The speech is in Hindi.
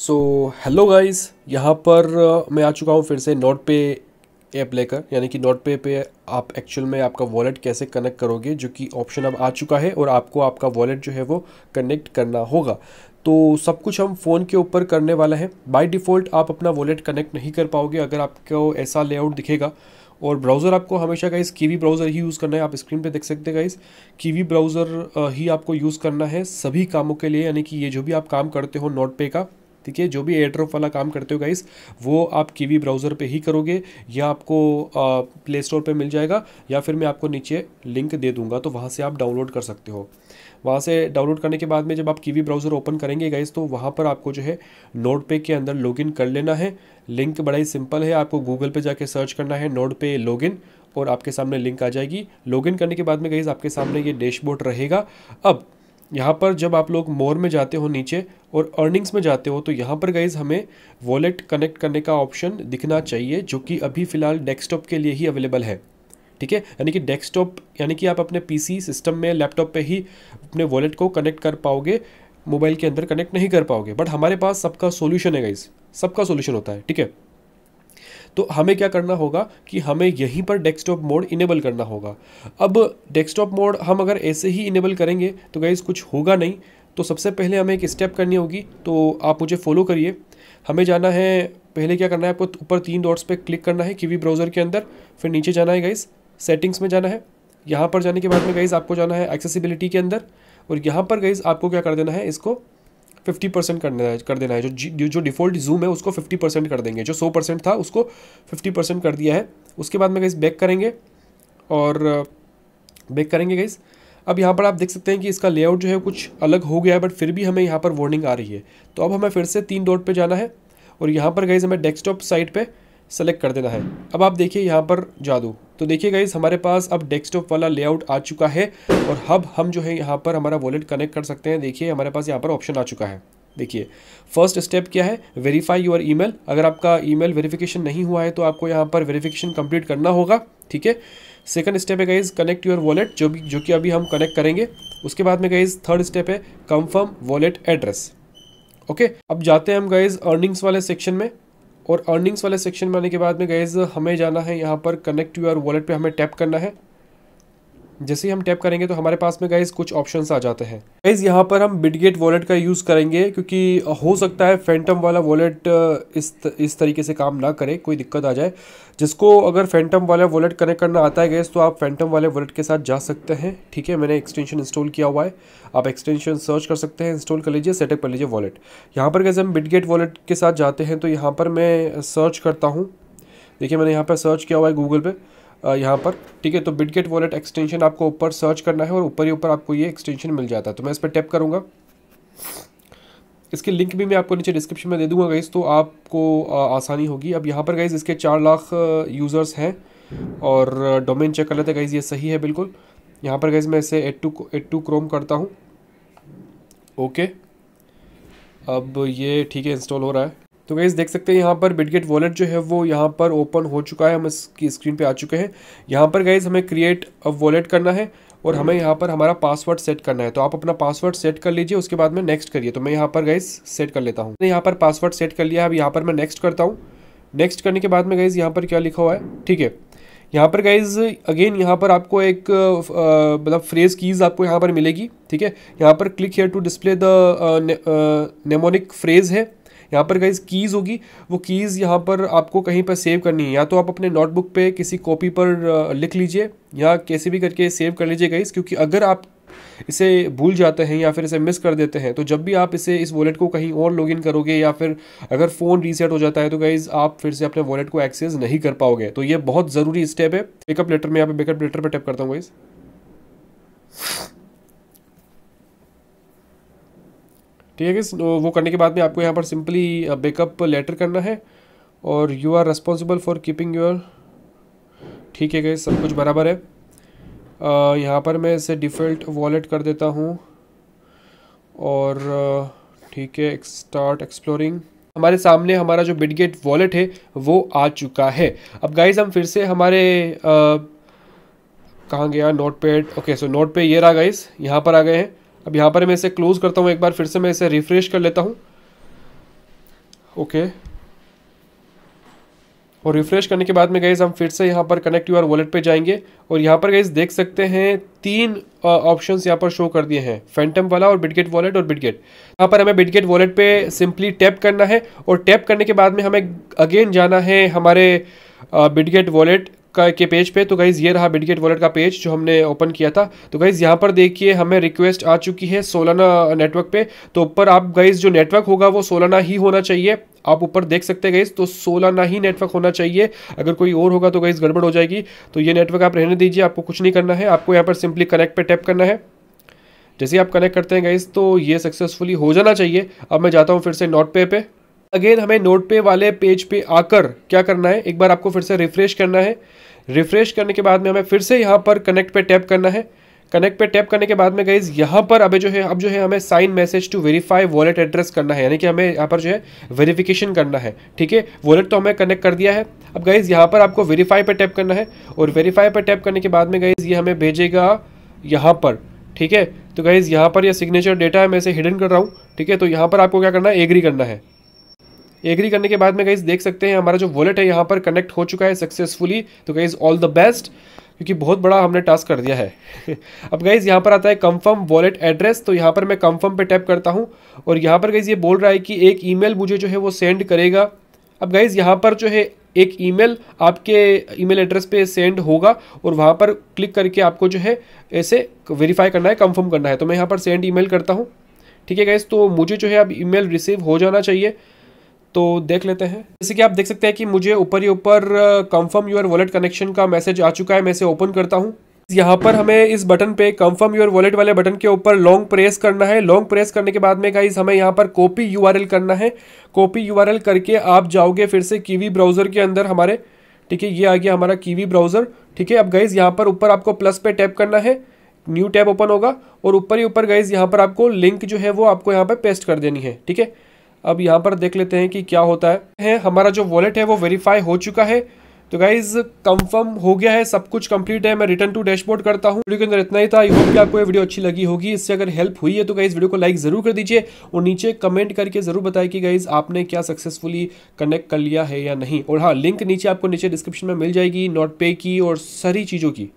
सो हेलो गाइस यहाँ पर uh, मैं आ चुका हूँ फिर से नोट पे ऐप लेकर यानी कि नोट पे पे आप एक्चुअल में आपका वॉलेट कैसे कनेक्ट करोगे जो कि ऑप्शन अब आ चुका है और आपको आपका वॉलेट जो है वो कनेक्ट करना होगा तो सब कुछ हम फ़ोन के ऊपर करने वाला है बाय डिफ़ॉल्ट आप अपना वॉलेट कनेक्ट नहीं कर पाओगे अगर आपको ऐसा लेआउट दिखेगा और ब्राउज़र आपको हमेशा गाइस कीवी ब्राउज़र ही यूज़ करना है आप स्क्रीन पे देख सकते हैं गाइस कीवी ब्राउज़र ही आपको यूज़ करना है सभी कामों के लिए यानी कि ये जो भी आप काम करते हो नोट पे का ठीक है जो भी एयरड्रॉप वाला काम करते हो गाइस वो आप कीवी ब्राउज़र पे ही करोगे या आपको प्ले स्टोर पर मिल जाएगा या फिर मैं आपको नीचे लिंक दे दूंगा तो वहाँ से आप डाउनलोड कर सकते हो वहाँ से डाउनलोड करने के बाद में जब आप कीवी ब्राउज़र ओपन करेंगे गाइस तो वहाँ पर आपको जो है नोट पे के अंदर लॉगिन कर लेना है लिंक बड़ा ही सिंपल है आपको गूगल पे जाके सर्च करना है नोट पे लॉगिन और आपके सामने लिंक आ जाएगी लॉगिन करने के बाद में गाइस आपके सामने ये डैशबोर्ड रहेगा अब यहाँ पर जब आप लोग मोर में जाते हो नीचे और अर्निंग्स में जाते हो तो यहाँ पर गाइज हमें वॉलेट कनेक्ट करने का ऑप्शन दिखना चाहिए जो कि अभी फ़िलहाल डेस्कटॉप के लिए ही अवेलेबल है ठीक है यानी कि डेस्कटॉप यानी कि आप अपने पीसी सिस्टम में लैपटॉप पे ही अपने वॉलेट को कनेक्ट कर पाओगे मोबाइल के अंदर कनेक्ट नहीं कर पाओगे बट हमारे पास सबका सोल्यूशन है गाइज सबका सोल्यूशन होता है ठीक है तो हमें क्या करना होगा कि हमें यहीं पर डेस्कटॉप मोड इनेबल करना होगा अब डेस्कटॉप मोड हम अगर ऐसे ही इनेबल करेंगे तो गाइज़ कुछ होगा नहीं तो सबसे पहले हमें एक स्टेप करनी होगी तो आप मुझे फॉलो करिए हमें जाना है पहले क्या करना है आपको ऊपर तीन डॉट्स पर क्लिक करना है किवी ब्राउज़र के अंदर फिर नीचे जाना है गाइज़ सेटिंग्स में जाना है यहाँ पर जाने के बाद में गाइज़ आपको जाना है एक्सेसिबिलिटी के अंदर और यहाँ पर गाइज़ आपको क्या कर देना है इसको फिफ्टी परसेंट करना है कर देना है जो जो डिफ़ॉल्ट जूम है उसको फिफ्टी परसेंट कर देंगे जो सौ परसेंट था उसको फिफ्टी परसेंट कर दिया है उसके बाद में गई बैक करेंगे और बैक uh, करेंगे गई अब यहाँ पर आप देख सकते हैं कि इसका लेआउट जो है कुछ अलग हो गया है बट फिर भी हमें यहाँ पर वार्निंग आ रही है तो अब हमें फिर से तीन डॉट पर जाना है और यहाँ पर गई हमें डेस्कटॉप साइट पर सेलेक्ट कर देना है अब आप देखिए यहाँ पर जादू तो देखिए गाइज हमारे पास अब डेस्कटॉप वाला लेआउट आ चुका है और हब हम जो है यहाँ पर हमारा वॉलेट कनेक्ट कर सकते हैं देखिए हमारे पास यहाँ पर ऑप्शन आ चुका है देखिए फर्स्ट स्टेप क्या है वेरीफाई योर ईमेल अगर आपका ईमेल वेरिफिकेशन नहीं हुआ है तो आपको यहाँ पर वेरिफिकेशन कंप्लीट करना होगा ठीक है सेकंड स्टेप है गाइज कनेक्ट योर वॉलेट जो भी जो कि अभी हम कनेक्ट करेंगे उसके बाद में गाइज थर्ड स्टेप है कंफर्म वॉलेट एड्रेस ओके अब जाते हैं हम गाइज अर्निंग्स वाले सेक्शन में और अर्निंग्स वाले सेक्शन में आने के बाद में गैज़ हमें जाना है यहाँ पर कनेक्ट यू आर वॉलेट पर हमें टैप करना है जैसे ही हम टैप करेंगे तो हमारे पास में गाइज कुछ ऑप्शन आ जाते हैं गाइज यहाँ पर हम बिडगेट वॉलेट का यूज़ करेंगे क्योंकि हो सकता है फैंटम वाला वॉलेट इस इस तरीके से काम ना करे कोई दिक्कत आ जाए जिसको अगर फैंटम वाला वॉलेट कनेक्ट करना आता है गैस तो आप फैंटम वाले वॉलेट के साथ जा सकते हैं ठीक है मैंने एक्सटेंशन इंस्टॉल किया हुआ है आप एक्सटेंशन सर्च कर सकते हैं इंस्टॉल कर लीजिए सेटअप कर लीजिए वॉलेट यहाँ पर गए हम बिडगेट वॉलेट के साथ जाते हैं तो यहाँ पर मैं सर्च करता हूँ देखिए मैंने यहाँ पर सर्च किया हुआ है गूगल पर यहाँ पर ठीक है तो बिटगेट वॉलेट एक्सटेंशन आपको ऊपर सर्च करना है और ऊपर ही ऊपर आपको ये एक्सटेंशन मिल जाता है तो मैं इस पर टैप करूँगा इसकी लिंक भी मैं आपको नीचे डिस्क्रिप्शन में दे दूंगा गाइज़ तो आपको आसानी होगी अब यहाँ पर गाइज़ इसके चार लाख यूज़र्स हैं और डोमेन चेक कर लेते हैं गाइज़ ये सही है बिल्कुल यहाँ पर गाइज़ मैं इसे add to add to Chrome करता हूँ ओके अब ये ठीक है इंस्टॉल हो रहा है तो गैस देख सकते हैं यहाँ पर बिटगेट वॉलेट जो है वो यहाँ पर ओपन हो चुका है हम इसकी स्क्रीन पे आ चुके हैं यहाँ पर गैस हमें क्रिएट वॉलेट करना है और हमें यहाँ पर हमारा पासवर्ड सेट करना है तो आप अपना पासवर्ड सेट कर लीजिए उसके बाद में नेक्स्ट करिए तो मैं यहाँ पर गैस सेट कर लेता हूँ यहाँ पर पासवर्ड सेट कर लिया अब यहाँ पर मैं नेक्स्ट करता हूँ नेक्स्ट करने के बाद में गाइज़ यहाँ पर क्या लिखा हुआ है ठीक है यहाँ पर गाइज अगेन यहाँ पर आपको एक मतलब फ्रेज कीज़ आपको यहाँ पर मिलेगी ठीक है यहाँ पर click here to display the mnemonic phrase है यहाँ पर गाइज कीज़ होगी वो कीज़ यहाँ पर आपको कहीं पर सेव करनी है या तो आप अपने नोटबुक पे किसी कॉपी पर लिख लीजिए या कैसे भी करके सेव कर लीजिए गाइज क्योंकि अगर आप इसे भूल जाते हैं या फिर इसे मिस कर देते हैं तो जब भी आप इसे इस वॉलेट को कहीं और लॉगिन करोगे या फिर अगर फ़ोन रीसेट हो जाता है तो गाइज़ आप फिर से अपने वॉलेट को एक्सेस नहीं कर पाओगे तो ये बहुत ज़रूरी स्टेप है बेकअप लेटर में यहाँ पे बेकअप लेटर पर टैप करता हूँ गाइज़ ठीक है तो वो करने के बाद में आपको यहाँ पर सिंपली बैकअप लेटर करना है और you are responsible for keeping your ठीक है गए सब कुछ बराबर है uh, यहाँ पर मैं इसे डिफ़ॉल्ट वॉलेट कर देता हूँ और uh, ठीक है स्टार्ट एक्सप्लोरिंग हमारे सामने हमारा जो बिटगेट वॉलेट है वो आ चुका है अब गाइज हम फिर से हमारे uh, कहाँ गया note pad okay so note पे ये रहा गाइज यहाँ पर आ गए हैं अब यहाँ पर मैं इसे क्लोज़ करता हूँ एक बार फिर से मैं इसे रिफ़्रेश कर लेता हूँ ओके और रिफ़्रेश करने के बाद में गए हम फिर से यहाँ पर कनेक्ट यूर वॉलेट पे जाएंगे और यहाँ पर गए देख सकते हैं तीन ऑप्शन यहाँ पर शो कर दिए हैं फैंटम वाला और बिटगेट वॉलेट और बिटगेट यहाँ पर हमें बिटगेट वॉलेट पे सिंपली टैप करना है और टैप करने के बाद में हमें अगेन जाना है हमारे बिटगेट वॉलेट के पेज पे तो गाइज़ ये रहा बिडगेट वॉलेट का पेज जो हमने ओपन किया था तो गाइज़ यहाँ पर देखिए हमें रिक्वेस्ट आ चुकी है सोलाना नेटवर्क पे तो ऊपर आप गाइज़ जो नेटवर्क होगा वो सोलाना ही होना चाहिए आप ऊपर देख सकते हैं गाइज़ तो सोलाना ही नेटवर्क होना चाहिए अगर कोई और होगा तो गाइज़ गड़बड़ हो जाएगी तो ये नेटवर्क आप रहने दीजिए आपको कुछ नहीं करना है आपको यहाँ पर सिंपली कनेक्ट पर टैप करना है जैसे आप कनेक्ट करते हैं गाइज़ तो ये सक्सेसफुली हो जाना चाहिए अब मैं जाता हूँ फिर से नॉट पे पे अगेन हमें नोट पे वाले पेज पे आकर क्या करना है एक बार आपको फिर से रिफ्रेश करना है रिफ्रेश करने के बाद में हमें फिर से यहाँ पर कनेक्ट पे टैप करना है कनेक्ट पे टैप करने के बाद में गईज यहाँ पर अभी जो है अब जो है हमें sign message to verify wallet address करना है यानी कि हमें यहाँ पर जो है वेरिफिकेशन करना है ठीक है वॉलेट तो हमें कनेक्ट कर दिया है अब गाइज यहाँ पर आपको वेरीफाई पर टैप करना है और वेरीफाई पर टैप करने के बाद में गई ये हमें भेजेगा यहाँ पर ठीक है तो गाइज यहाँ पर यह सिग्नेचर डेटा है मैं इसे हिडन कर रहा हूँ ठीक है तो यहाँ पर आपको क्या करना है एग्री करना है एग्री करने के बाद में गाइज देख सकते हैं हमारा जो वॉलेट है यहाँ पर कनेक्ट हो चुका है सक्सेसफुली तो गाइज ऑल द बेस्ट क्योंकि बहुत बड़ा हमने टास्क कर दिया है अब गाइज़ यहाँ पर आता है कंफर्म वॉलेट एड्रेस तो यहाँ पर मैं कंफर्म पे टैप करता हूँ और यहाँ पर गाइज़ ये बोल रहा है कि एक ईमेल मुझे जो है वो सेंड करेगा अब गाइज़ यहाँ पर जो है एक ईमेल आपके ईमेल एड्रेस पे सेंड होगा और वहाँ पर क्लिक करके आपको जो है ऐसे वेरीफाई करना है कंफर्म करना है तो मैं यहाँ पर सेंड ईमेल करता हूँ ठीक है गाइज़ तो मुझे जो है अब ईमेल रिसीव हो जाना चाहिए तो देख लेते हैं जैसे कि आप देख सकते हैं कि मुझे ऊपर ही ऊपर कंफर्म योर वॉलेट कनेक्शन का मैसेज आ चुका है मैं इसे ओपन करता हूँ यहाँ पर हमें इस बटन पे कंफर्म योर वॉलेट वाले बटन के ऊपर लॉन्ग प्रेस करना है लॉन्ग प्रेस करने के बाद में गाइज हमें यहाँ पर कॉपी यूआरएल करना है कॉपी यूआरएल करके आप जाओगे फिर से कीवी ब्राउज़र के अंदर हमारे ठीक है ये आ गया हमारा कीवी ब्राउज़र ठीक है अब गाइज यहाँ पर ऊपर आपको प्लस पे टैप करना है न्यू टैब ओपन होगा और ऊपर ही ऊपर गाइज यहाँ पर आपको लिंक जो है वो आपको यहाँ पर पेस्ट कर देनी है ठीक है अब यहाँ पर देख लेते हैं कि क्या होता है, है हमारा जो वॉलेट है वो वेरीफाई हो चुका है तो गाइज कंफर्म हो गया है सब कुछ कंप्लीट है मैं रिटर्न टू डैशबोर्ड करता हूँ वीडियो के अंदर इतना ही था आई होप कि आपको ये वीडियो अच्छी लगी होगी इससे अगर हेल्प हुई है तो गाइज वीडियो को लाइक जरूर कर दीजिए और नीचे कमेंट करके जरूर बताए कि गाइज आपने क्या सक्सेसफुली कनेक्ट कर लिया है या नहीं और हाँ लिंक नीचे आपको नीचे डिस्क्रिप्शन में मिल जाएगी नोट पे की और सारी चीज़ों की